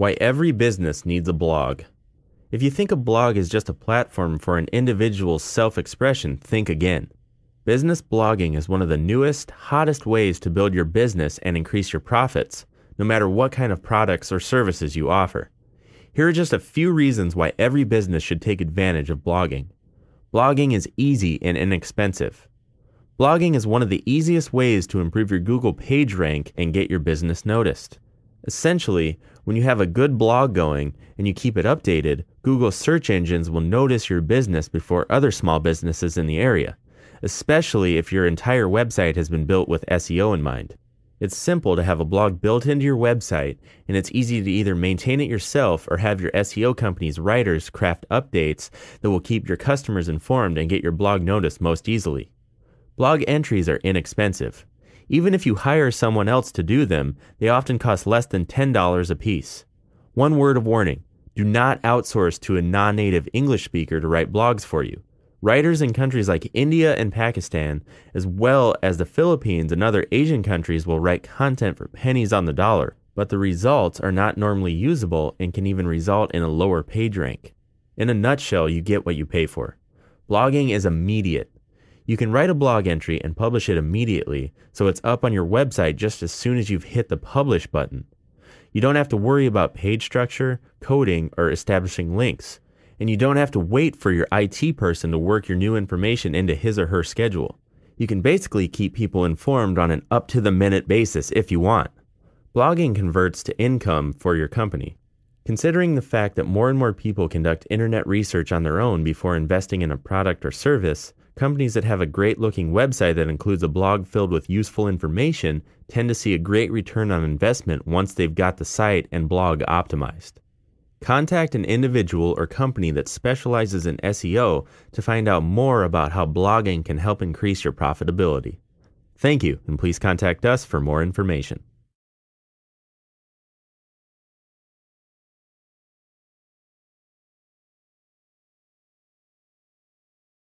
Why every business needs a blog. If you think a blog is just a platform for an individual's self expression, think again. Business blogging is one of the newest, hottest ways to build your business and increase your profits, no matter what kind of products or services you offer. Here are just a few reasons why every business should take advantage of blogging. Blogging is easy and inexpensive. Blogging is one of the easiest ways to improve your Google page rank and get your business noticed. Essentially, when you have a good blog going and you keep it updated, Google search engines will notice your business before other small businesses in the area, especially if your entire website has been built with SEO in mind. It's simple to have a blog built into your website, and it's easy to either maintain it yourself or have your SEO company's writers craft updates that will keep your customers informed and get your blog noticed most easily. Blog entries are inexpensive. Even if you hire someone else to do them, they often cost less than $10 a piece. One word of warning do not outsource to a non native English speaker to write blogs for you. Writers in countries like India and Pakistan, as well as the Philippines and other Asian countries, will write content for pennies on the dollar, but the results are not normally usable and can even result in a lower page rank. In a nutshell, you get what you pay for. Blogging is immediate. You can write a blog entry and publish it immediately, so it's up on your website just as soon as you've hit the publish button. You don't have to worry about page structure, coding, or establishing links. And you don't have to wait for your IT person to work your new information into his or her schedule. You can basically keep people informed on an up to the minute basis if you want. Blogging converts to income for your company. Considering the fact that more and more people conduct internet research on their own before investing in a product or service, Companies that have a great looking website that includes a blog filled with useful information tend to see a great return on investment once they've got the site and blog optimized. Contact an individual or company that specializes in SEO to find out more about how blogging can help increase your profitability. Thank you, and please contact us for more information.